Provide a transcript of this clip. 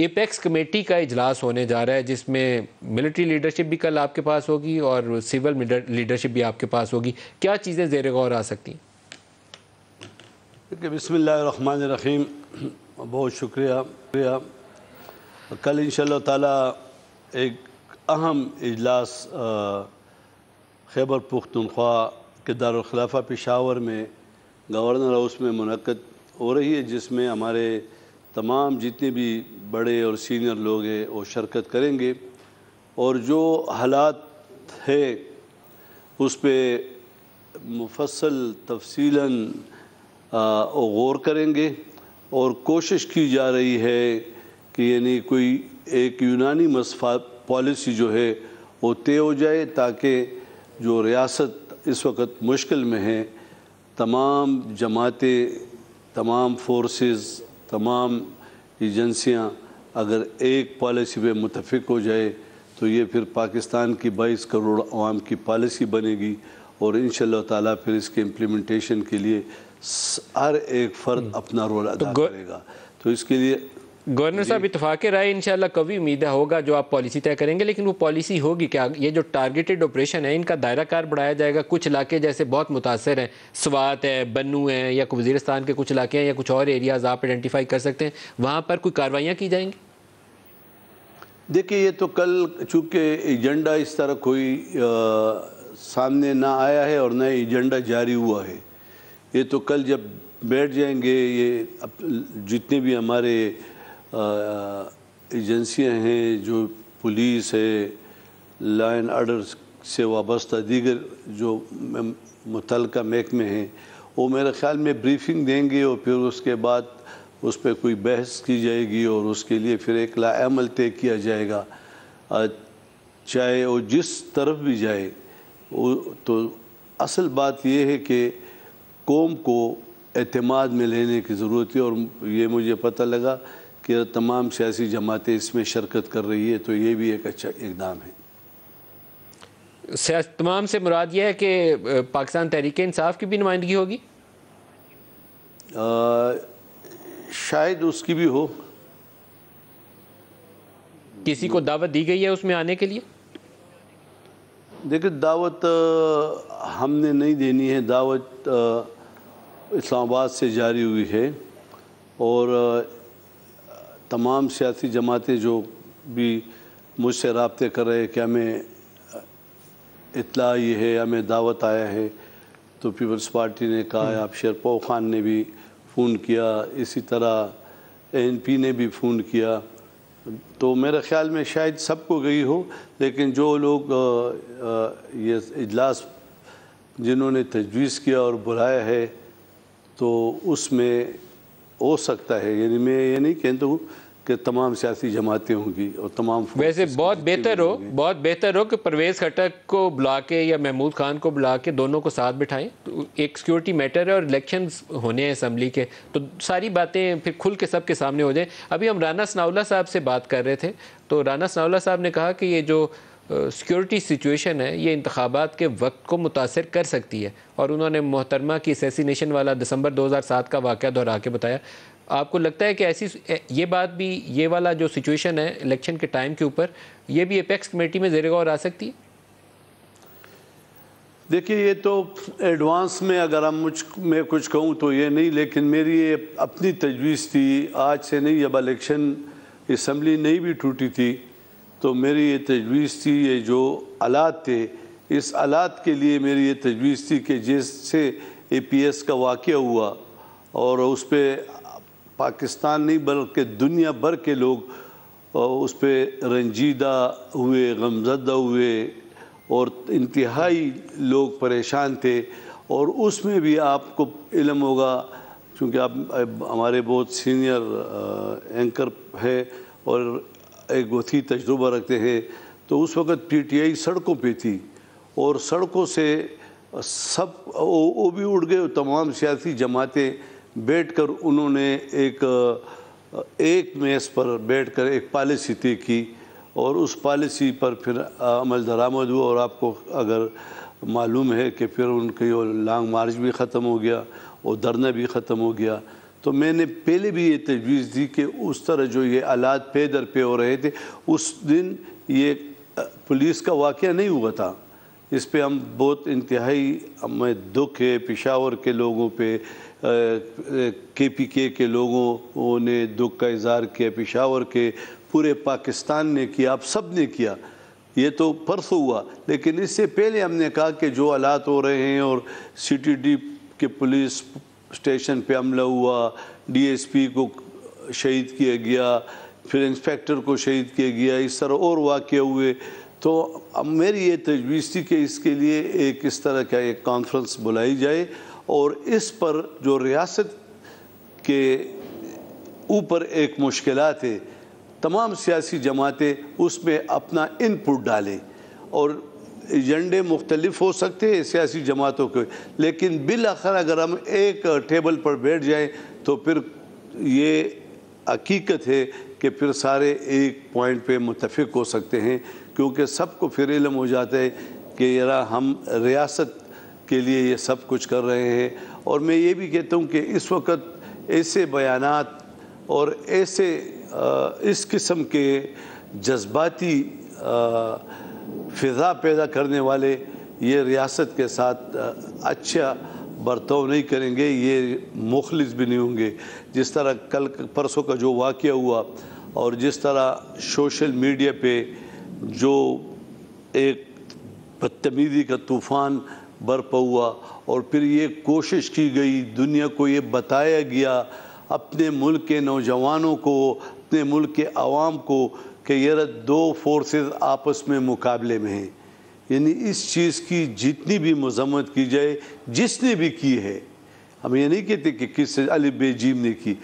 Apex committee का इजलास होने जा रहा है जिसमें मिलिट्री लीडरशिप भी कल आपके पास होगी और सिविल लीडरशिप भी आपके पास होगी क्या चीज़ें जेर गौर आ सकती हैं देखिए बसमिल्ल रहीम बहुत शुक्रिया शुक्रिया कल इन ताला एक अहम इजलास खैबर पुख्तनख्वा के दारखिलाफ़ा पेशावर में गवर्नर हाउस में मनक़द हो रही है जिसमें हमारे तमाम जितने भी बड़े और सीनियर लोग हैं वो शिरकत करेंगे और जो हालात है उस पर मुफसल तफसीला गौर करेंगे और कोशिश की जा रही है कि यानी कोई एक यूनानी मसफा पॉलिसी जो है वो तय हो जाए ताकि जो रियासत इस वक्त मुश्किल में है तमाम जमातें तमाम फोर्सेस तमाम एजेंसियाँ अगर एक पॉलिसी पे मुतफिक हो जाए तो ये फिर पाकिस्तान की बाईस करोड़ आवाम की पॉलिसी बनेगी और इन ताला फिर इसके इम्प्लीमेंटेशन के लिए हर एक फ़र्द हम्म। अपना रोल तो अदा तो करेगा तो इसके लिए गवर्नर साहब इतफाक़ राय शाला कभी उम्मीद होगा जो आप पॉलिसी तय करेंगे लेकिन वो पॉलिसी होगी क्या ये जो टारगेटेड ऑपरेशन है इनका दायरा कार बढ़ाया जाएगा कुछ इलाके जैसे बहुत मुतासर हैं स्वात है बनू है या वजीरस्तान के कुछ इलाके हैं या कुछ और एरियाज आप आइडेंटिफाई कर सकते हैं वहाँ पर कोई कार्रवाइयाँ की जाएंगी देखिए ये तो कल चूँकि एजेंडा इस तरह कोई आ, सामने ना आया है और न एजेंडा जारी हुआ है ये तो कल जब बैठ जाएंगे ये जितने भी हमारे एजेंसियां हैं जो पुलिस है लाइन एंड आर्डर से वाबस्ता दीगर जो मुतल महकमे हैं वो मेरे ख्याल में ब्रीफिंग देंगे और फिर उसके बाद उस पर कोई बहस की जाएगी और उसके लिए फिर एक लाल तय किया जाएगा चाहे वो जिस तरफ भी जाए वो तो असल बात यह है कि कौम को अतमाद में लेने की ज़रूरत है और ये मुझे पता लगा कि तमाम सियासी जमातें इसमें शिरकत कर रही है तो ये भी एक अच्छा इकदाम है तमाम से मुराद यह है कि पाकिस्तान तहरीक इंसाफ की भी नुमाइंदगी होगी शायद उसकी भी हो किसी को दावत दी गई है उसमें आने के लिए देखिए दावत हमने नहीं देनी है दावत इस्लामाबाद से जारी हुई है और तमाम सियासी जमातें जो भी मुझसे रबते कर रहे हैं कि हमें इतला ये है हमें दावत आया है तो पीपल्स पार्टी ने कहा है हम्म। आप शेरपो खान ने भी फ़ोन किया इसी तरह एन पी ने भी फ़ोन किया तो मेरे ख्याल में शायद सबको गई हो लेकिन जो लोग ये इजलास जिन्होंने तजवीज़ किया और बुलाया है तो उसमें हो सकता है यानी मैं ये नहीं कहता हूँ कि तमाम सियासी जमातें होंगी और तमाम वैसे बहुत बेहतर हो बहुत बेहतर हो कि परवेज खटक को बुला के या महमूद खान को बुला के दोनों को साथ बिठाएं तो एक सिक्योरिटी मैटर है और इलेक्शन होने हैं असम्बली के तो सारी बातें फिर खुल के सब के सामने हो जाए अभी हम राना सनावला साहब से बात कर रहे थे तो राना सनावला साहब ने कहा कि ये जो सिक्योरिटी सिचुएशन है ये इंतबात के वक्त को मुतासर कर सकती है और उन्होंने मोहतरमा की असेसिनेशन वाला दिसंबर 2007 का वाक़ दोहरा के बताया आपको लगता है कि ऐसी ये बात भी ये वाला जो सिचुएशन है इलेक्शन के टाइम के ऊपर ये भी अपेक्स कमेटी में जेर गौर आ सकती है देखिए ये तो एडवांस में अगर हम मुझ मैं कुछ कहूँ तो ये नहीं लेकिन मेरी ये अपनी तजवीज़ थी आज से नहीं जब इलेक्शन इसम्बली नहीं भी टूटी थी तो मेरी ये तजवीज़ थी ये जो आलात थे इस आलात के लिए मेरी ये तजवीज़ थी कि जिससे ए पी एस का वाक़ हुआ और उस पर पाकिस्तान नहीं बल्कि दुनिया भर के लोग उस पर रंजीदा हुए गमजदा हुए और इंतहाई लोग परेशान थे और उसमें भी आपको इलम होगा चूँकि आप हमारे बहुत सीनियर एंकर है और एक वी तजुर्बा रखते हैं तो उस वक़्त पी टी आई सड़कों पर थी और सड़कों से सब वो भी उड़ गए तमाम सियासी जमातें बैठ कर उन्होंने एक एक मेज़ पर बैठ कर एक पॉलिसी तय की और उस पॉलिसी पर फिर अमल दरामद हुआ और आपको अगर मालूम है कि फिर उनकी लॉन्ग मार्च भी ख़त्म हो गया और धरना भी ख़त्म हो गया तो मैंने पहले भी ये तजवीज़ दी कि उस तरह जो ये आलात पे दर पे हो रहे थे उस दिन ये पुलिस का वाक़ नहीं हुआ था इस पर हम बहुत इंतहाई हमें दुख है पिशावर के लोगों पे के पी के के लोगों ने दुख का इजहार किया पिशावर के पूरे पाकिस्तान ने किया आप सब ने किया ये तो परसों हुआ लेकिन इससे पहले हमने कहा कि जो हालात हो रहे हैं और सी टी डी के पुलिस स्टेशन पे हमला हुआ डीएसपी को शहीद किया गया फिर इंस्पेक्टर को शहीद किया गया इस तरह और वाक़ हुए तो अब मेरी ये तजवीज़ थी कि इसके लिए एक इस तरह का एक कॉन्फ्रेंस बुलाई जाए और इस पर जो रियासत के ऊपर एक मुश्किल है तमाम सियासी जमातें उसमें अपना इनपुट डालें और एजेंडे मुख्तलिफ हो सकते हैं सियासी जमातों के लेकिन बिल आखिर अगर हम एक टेबल पर बैठ जाएँ तो फिर ये हकीकत है कि फिर सारे एक पॉइंट पर मुतफिक हो सकते हैं क्योंकि सबको फिर इलम हो जाता है कि यहाँ हम रियासत के लिए ये सब कुछ कर रहे हैं और मैं ये भी कहता हूँ कि इस वक्त ऐसे बयान और ऐसे इस किस्म के जज्बाती फिजा पैदा करने वाले ये रियासत के साथ अच्छा बर्ताव नहीं करेंगे ये मुखलिस भी नहीं होंगे जिस तरह कल परसों का जो वाक़ हुआ और जिस तरह सोशल मीडिया पे जो एक बदतमीज़ी का तूफ़ान बरपा हुआ और फिर ये कोशिश की गई दुनिया को ये बताया गया अपने मुल्क के नौजवानों को अपने मुल्क के आवाम को कि यार दो फोर्सेस आपस में मुकाबले में हैं यानी इस चीज़ की जितनी भी मजम्मत की जाए जिसने भी की है हम ये नहीं कहते कि किस अली बेजीम ने की